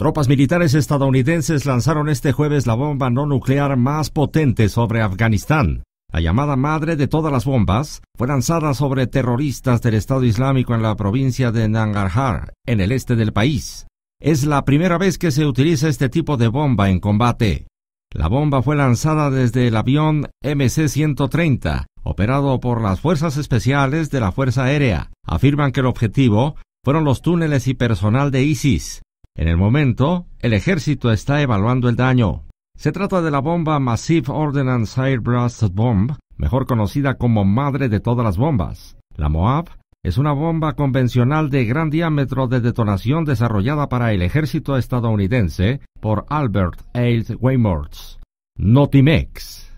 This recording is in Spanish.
Tropas militares estadounidenses lanzaron este jueves la bomba no nuclear más potente sobre Afganistán. La llamada madre de todas las bombas fue lanzada sobre terroristas del Estado Islámico en la provincia de Nangarhar, en el este del país. Es la primera vez que se utiliza este tipo de bomba en combate. La bomba fue lanzada desde el avión MC-130, operado por las Fuerzas Especiales de la Fuerza Aérea. Afirman que el objetivo fueron los túneles y personal de ISIS, en el momento, el ejército está evaluando el daño. Se trata de la bomba Massive Ordnance Blast Bomb, mejor conocida como madre de todas las bombas. La Moab es una bomba convencional de gran diámetro de detonación desarrollada para el ejército estadounidense por Albert A. Weymouth, Notimex.